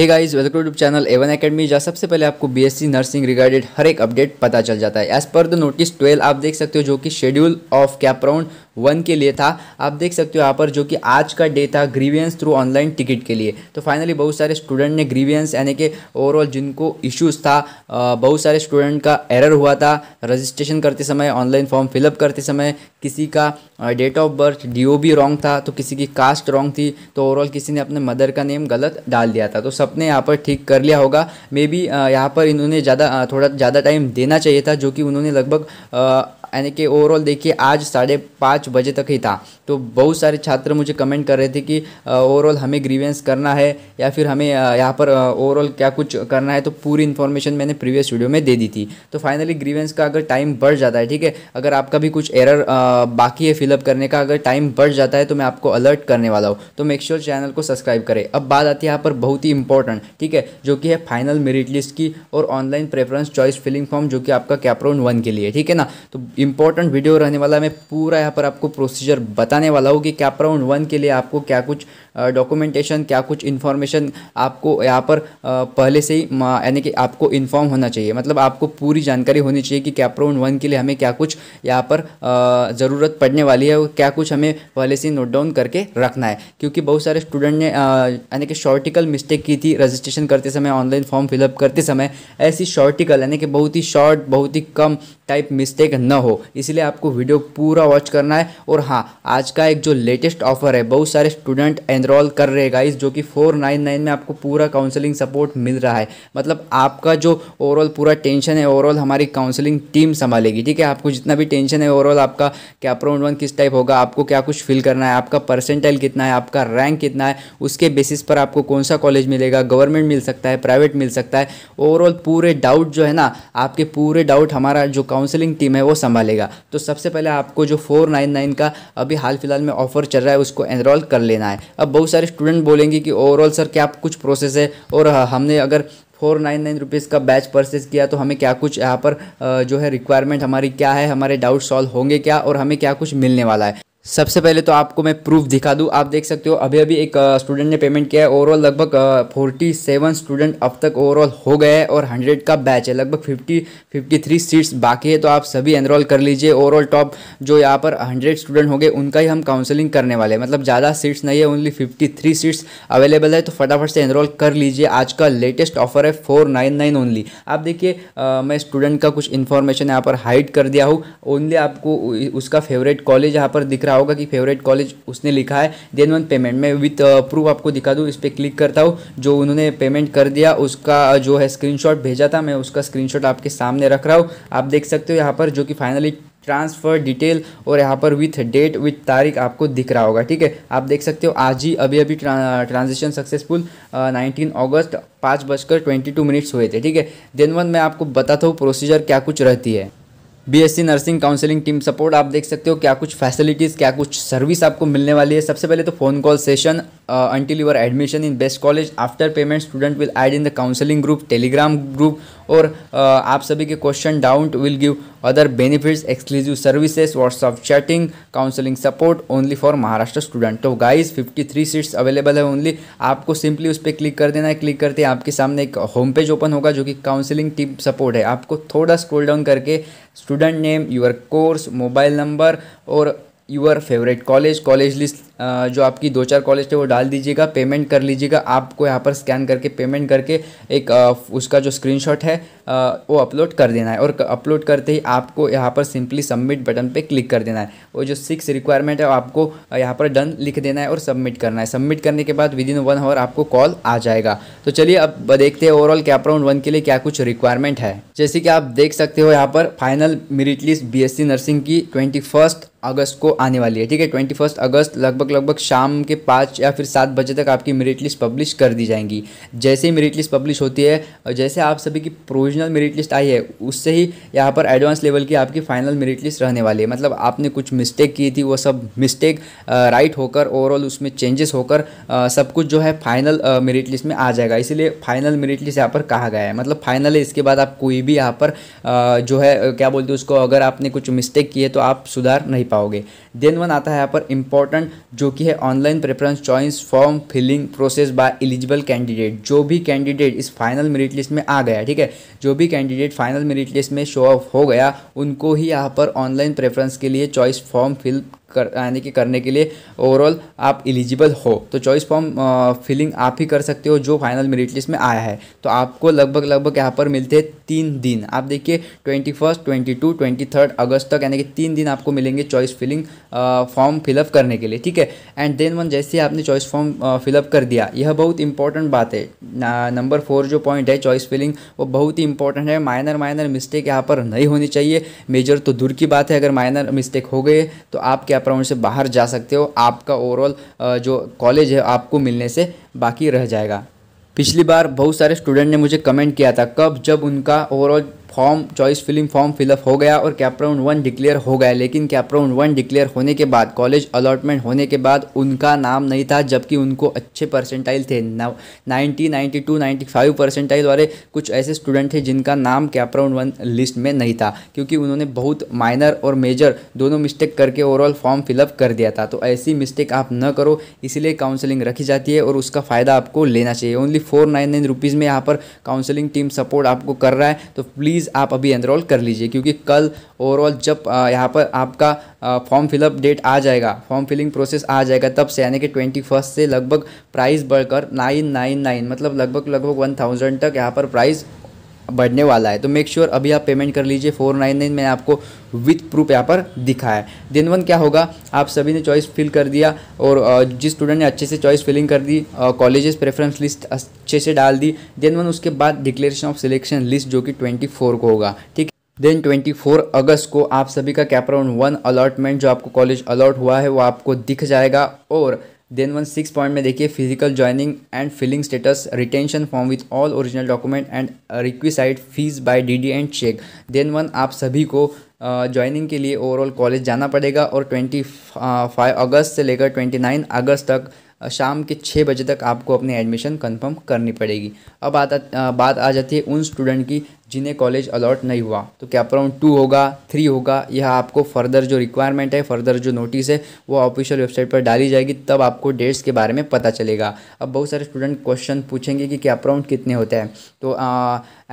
hey guys welcome to channel Avon academy जहाँ सबसे पहले आपको बीएससी नर्सिंग रिगार्डेड हर एक अपडेट पता चल जाता है एज पर द नोटिस 12 आप देख सकते हो जो कि शेड्यूल ऑफ कैपराउंड वन के लिए था आप देख सकते हो यहाँ पर जो कि आज का डे था ग्रीवियंस थ्रू ऑनलाइन टिकट के लिए तो फाइनली बहुत सारे स्टूडेंट ने ग्रीवियंस यानी कि ओवरऑल जिनको इश्यूज़ था बहुत सारे स्टूडेंट का एरर हुआ था रजिस्ट्रेशन करते समय ऑनलाइन फॉर्म फिलअप करते समय किसी का date of birth D O B wrong था तो किसी की कास्ट रॉन्ग थी तो ओवरऑल किसी ने अपने मदर का नेम गलत डाल दिया था तो सबने यहाँ पर ठीक कर लिया होगा मे बी यहाँ पर इन्होंने ज़्यादा थोड़ा ज़्यादा टाइम देना चाहिए था जो कि उन्होंने लगभग यानी कि ओवरऑल देखिए आज साढ़े पाँच बजे तक ही था तो बहुत सारे छात्र मुझे कमेंट कर रहे थे कि ओवरऑल हमें ग्रीवेंस करना है या फिर हमें यहाँ पर ओवरऑल क्या कुछ करना है तो पूरी इन्फॉर्मेशन मैंने प्रीवियस वीडियो में दे दी थी तो फाइनली ग्रीवेंस का अगर टाइम बढ़ जाता है ठीक है अगर आपका भी कुछ एरर बाकी है फिलअप करने का अगर टाइम बढ़ जाता है तो मैं आपको अलर्ट करने वाला हूँ तो मेक श्योर चैनल को सब्सक्राइब करें अब बात आती है यहाँ पर बहुत ही इंपॉर्टेंट ठीक है जो कि है फाइनल मेरिट लिस्ट की और online preference choice filling form जो कि आपका कैप्रोन वन के लिए ठीक है ना तो इंपॉर्टेंट वीडियो रहने वाला है मैं पूरा यहाँ पर आपको प्रोसीजर बताने वाला हूँ कि कैप राउंड वन के लिए आपको क्या कुछ डॉक्यूमेंटेशन क्या कुछ इन्फॉर्मेशन आपको यहाँ पर पहले से ही यानी कि आपको इन्फॉर्म होना चाहिए मतलब आपको पूरी जानकारी होनी चाहिए कि कैप्रोन वन के लिए हमें क्या कुछ यहाँ पर ज़रूरत पड़ने वाली है और क्या कुछ हमें पहले से नोट डाउन करके रखना है क्योंकि बहुत सारे स्टूडेंट ने यानी कि शॉर्टिकल मिस्टेक की थी रजिस्ट्रेशन करते समय ऑनलाइन फॉर्म फिलअप करते समय ऐसी शॉर्टिकल यानी कि बहुत ही शॉर्ट बहुत ही कम टाइप मिस्टेक न हो इसलिए आपको वीडियो पूरा वॉच करना है और हाँ आज का एक जो लेटेस्ट ऑफर है बहुत सारे स्टूडेंट एंड विदड्रॉल कर रहे गाइस जो कि फोर नाइन नाइन में आपको पूरा काउंसलिंग सपोर्ट मिल रहा है मतलब आपका जो ओवरऑल पूरा टेंशन है ओवरऑल हमारी काउंसलिंग टीम संभालेगी ठीक है आपको जितना भी टेंशन है ओवरऑल आपका क्या प्राउंड वन किस टाइप होगा आपको क्या कुछ फिल करना है आपका परसेंटाइल कितना है आपका रैंक कितना है उसके बेसिस पर आपको कौन सा कॉलेज मिलेगा गवर्नमेंट मिल सकता है प्राइवेट मिल सकता है ओवरऑल पूरे डाउट जो है ना आपके पूरे डाउट हमारा जो काउंसलिंग टीम है वो संभालेगा तो सबसे पहले आपको जो फोर नाइन नाइन का अभी हाल फिलहाल में ऑफर चल रहा है उसको एनरोल कर लेना है अब बहुत सारे स्टूडेंट बोलेंगे कि ओवरऑल सर क्या कुछ प्रोसेस है और हाँ, हमने अगर फोर नाइन नाइन रुपीज़ का बैच परचेज किया तो हमें क्या कुछ यहाँ पर जो है रिक्वायरमेंट हमारी क्या है हमारे डाउट सॉल्व होंगे क्या और हमें क्या कुछ मिलने वाला है सबसे पहले तो आपको मैं प्रूफ दिखा दूँ आप देख सकते हो अभी अभी एक स्टूडेंट ने पेमेंट किया है ओवरऑल लगभग फोर्टी सेवन स्टूडेंट अब तक ओवरऑल हो गए हैं और हंड्रेड का बैच है लगभग फिफ्टी फिफ्टी थ्री सीट्स बाकी है तो आप सभी एनरोल कर लीजिए ओवरऑल टॉप जो यहाँ पर हंड्रेड स्टूडेंट हो गए उनका ही हम काउंसलिंग करने वाले हैं मतलब ज़्यादा सीट्स नहीं है only fifty three seats available है तो फटाफट से एनरोल कर लीजिए आज का लेटेस्ट ऑफर है फोर नाइन नाइन ओनली आप देखिए मैं स्टूडेंट का कुछ इन्फॉर्मेशन यहाँ पर हाइड कर दिया हूँ ओनली आपको उसका फेवरेट कॉलेज यहाँ पर दिख रहा होगा कि फेवरेट कॉलेज उसने लिखा है देन वन पेमेंट मैं विथ प्रूफ uh, आपको दिखा दूँ इस पर क्लिक करता हूँ जो उन्होंने पेमेंट कर दिया उसका uh, जो है स्क्रीनशॉट भेजा था मैं उसका स्क्रीनशॉट आपके सामने रख रहा हूँ आप देख सकते हो यहाँ पर जो कि फाइनली ट्रांसफ़र डिटेल और यहाँ पर विथ डेट विथ तारीख आपको दिख रहा होगा ठीक है आप देख सकते हो आज ही अभी अभी ट्रांजेक्शन सक्सेसफुल नाइनटीन अगस्त पाँच बजकर ट्वेंटी टू मिनट्स हुए थे ठीक है देन वन मैं आपको बताता हूँ प्रोसीजर क्या कुछ रहती है BSc nursing counselling team support आप देख सकते हो क्या कुछ फैसिलिटीज़ क्या कुछ सर्विस आपको मिलने वाली है सबसे पहले तो phone call session until your admission in best college after payment student will add in the counselling group Telegram group और आप सभी के question doubt will give other benefits exclusive services WhatsApp chatting counselling support only for Maharashtra student तो guys 53 seats available है only आपको simply उस पर click कर देना है क्लिक करते आपके सामने एक होम पेज ओपन होगा जो कि काउंसलिंग टीम सपोर्ट है आपको थोड़ा स्क्रोल डाउन करके student name your course mobile number और your favourite college college list जो आपकी दो चार कॉलेज थे वो डाल दीजिएगा पेमेंट कर लीजिएगा आपको यहाँ पर स्कैन करके पेमेंट करके एक उसका जो स्क्रीनशॉट है वो अपलोड कर देना है और अपलोड करते ही आपको यहाँ पर सिंपली सबमिट बटन पे क्लिक कर देना है वो जो सिक्स रिक्वायरमेंट है आपको यहाँ पर डन लिख देना है और सबमिट करना है सबमिट करने के बाद विद इन वन आवर आपको कॉल आ जाएगा तो चलिए अब देखते हैं ओवरऑल कैप राउंड वन के लिए क्या कुछ रिक्वायरमेंट है जैसे कि आप देख सकते हो यहाँ पर final merit list B nursing की ट्वेंटी अगस्त को आने वाली है ठीक है ट्वेंटी अगस्त लगभग लगभग शाम के पाँच या फिर सात बजे तक आपकी मेरिट लिस्ट पब्लिश कर दी जाएंगी जैसे ही मेरिट लिस्ट पब्लिश होती है और जैसे आप सभी की प्रोविजनल मेरिट लिस्ट आई है उससे ही यहाँ पर एडवांस लेवल की आपकी फाइनल मेरिट लिस्ट रहने वाली है मतलब आपने कुछ मिस्टेक की थी वो सब मिस्टेक राइट होकर ओवरऑल उसमें चेंजेस होकर सब कुछ जो है फाइनल मेरिट लिस्ट में आ जाएगा इसीलिए फाइनल मेरिट लिस्ट यहाँ पर कहा गया है मतलब फाइनल है इसके बाद आप कोई भी यहाँ पर जो है क्या बोलते हैं उसको अगर आपने कुछ मिस्टेक की है तो आप सुधार नहीं पाओगे देन वन आता है यहाँ पर इंपॉर्टेंट जो कि है online preference choice form filling process by eligible candidate जो भी कैंडिडेट इस फाइनल मेरिट लिस्ट में आ गया ठीक है जो भी कैंडिडेट फाइनल मेरिट लिस्ट में शो ऑफ हो गया उनको ही यहाँ पर ऑनलाइन प्रेफरेंस के लिए चॉइस फॉर्म फिल कर यानी कि करने के लिए ओवरऑल आप एलिजिबल हो तो चॉइस फॉर्म फिलिंग आप ही कर सकते हो जो फाइनल मेरिट लिस्ट में आया है तो आपको लगभग लगभग यहाँ पर मिलते हैं तीन दिन आप देखिए twenty first twenty two twenty third August तक यानी कि तीन दिन आपको मिलेंगे चॉइस फिलिंग फॉर्म फिलअप करने के लिए ठीक है एंड देन वन जैसे ही आपने चॉइस फॉर्म फिलअप कर दिया यह बहुत इंपॉर्टेंट बात है नंबर फोर जो पॉइंट है चॉइस फिलिंग वो बहुत ही इंपॉर्टेंट है माइनर माइनर मिस्टेक यहाँ पर नहीं होनी चाहिए मेजर तो दूर की बात है अगर माइनर मिस्टेक हो गए तो आप क्या पेपर से बाहर जा सकते हो आपका ओवरऑल जो कॉलेज है आपको मिलने से बाकी रह जाएगा पिछली बार बहुत सारे स्टूडेंट ने मुझे कमेंट किया था कब जब उनका overall form choice filling form fill up हो गया और कैप राउंड वन डिक्लेयर हो गया लेकिन कैप राउंड वन डिक्लेयर होने के बाद कॉलेज अलॉटमेंट होने के बाद उनका नाम नहीं था जबकि उनको अच्छे परसेंटाइल थे ninety ninety two ninety five percentile वाले कुछ ऐसे स्टूडेंट थे जिनका नाम कैप राउंड वन लिस्ट में नहीं था क्योंकि उन्होंने बहुत माइनर और मेजर दोनों मिस्टेक करके ओवरऑल फॉर्म फिलअप कर दिया था तो ऐसी मिस्टेक आप न करो इसीलिए काउंसलिंग रखी जाती है और उसका फ़ायदा आपको लेना चाहिए only four nine nine rupees में यहाँ पर काउंसलिंग टीम सपोर्ट आपको कर रहा है तो प्लीज़ प्लीज़ आप अभी एनरोल कर लीजिए क्योंकि कल ओवरऑल जब यहाँ पर आपका फॉर्म फिलअप डेट आ जाएगा फॉर्म फिलिंग प्रोसेस आ जाएगा तब से यानी कि ट्वेंटी फर्स्ट से लगभग प्राइस बढ़कर नाइन नाइन नाइन मतलब लगभग लगभग वन थाउजेंड तक यहाँ पर प्राइस बढ़ने वाला है तो मेक श्योर sure अभी आप पेमेंट कर लीजिए फोर नाइन नाइन मैंने आपको विथ प्रूफ यहाँ पर दिखा है दिन वन क्या होगा आप सभी ने चॉइस फिल कर दिया और जिस स्टूडेंट ने अच्छे से चॉइस फिलिंग कर दी कॉलेजेस प्रेफरेंस लिस्ट अच्छे से डाल दी देन वन उसके बाद डिक्लेरेशन ऑफ सिलेक्शन लिस्ट जो कि ट्वेंटी फोर को होगा ठीक है देन 24 अगस्त को आप सभी का कैपराउंड वन अलॉटमेंट जो आपको कॉलेज अलॉट हुआ है वो आपको दिख जाएगा और देन वन सिक्स पॉइंट में देखिए physical joining and filling status retention form with all original document and requisite fees by D D and check then one आप सभी को ज्वाइनिंग uh, के लिए ओवरऑल कॉलेज जाना पड़ेगा और ट्वेंटी फाइव अगस्त से लेकर ट्वेंटी नाइन अगस्त तक शाम के छः बजे तक आपको अपनी एडमिशन कंफर्म करनी पड़ेगी अब आता बात आ जाती है उन स्टूडेंट की जिन्हें कॉलेज अलॉट नहीं हुआ तो कैपराउंड टू होगा थ्री होगा यह आपको फर्दर जो रिक्वायरमेंट है फर्दर जो नोटिस है वो ऑफिशियल वेबसाइट पर डाली जाएगी तब आपको डेट्स के बारे में पता चलेगा अब बहुत सारे स्टूडेंट क्वेश्चन पूछेंगे कि कैप कितने होते हैं तो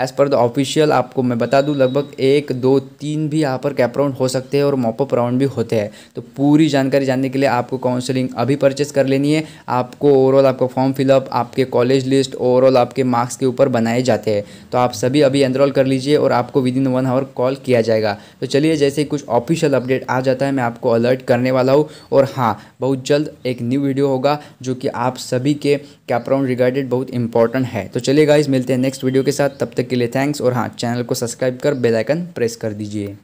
एज़ पर द ऑफिशियल आपको मैं बता दूँ लगभग एक दो तीन भी यहाँ पर कैप राउंड हो सकते हैं और मॉपअप राउंड भी होते हैं तो पूरी जानकारी जानने के लिए आपको काउंसलिंग अभी परचेस कर लेनी है आपको ओवरऑल आपका फॉर्म फिलअप आपके कॉलेज लिस्ट ओवरऑल आपके मार्क्स के ऊपर बनाए जाते हैं तो आप सभी अभी एनरोल कॉल कर लीजिए और आपको within one hour call किया जाएगा तो चलिए जैसे कुछ ऑफिशियल अपडेट आ जाता है मैं आपको अलर्ट करने वाला हूँ और हाँ बहुत जल्द एक न्यू वीडियो होगा जो कि आप सभी के कैपराउन रिगार्डेड बहुत इंपॉर्टेंट है तो चलिए गाइज मिलते हैं नेक्स्ट वीडियो के साथ तब तक के लिए थैंक्स और हाँ चैनल को सब्सक्राइब कर बेलाइकन प्रेस कर दीजिए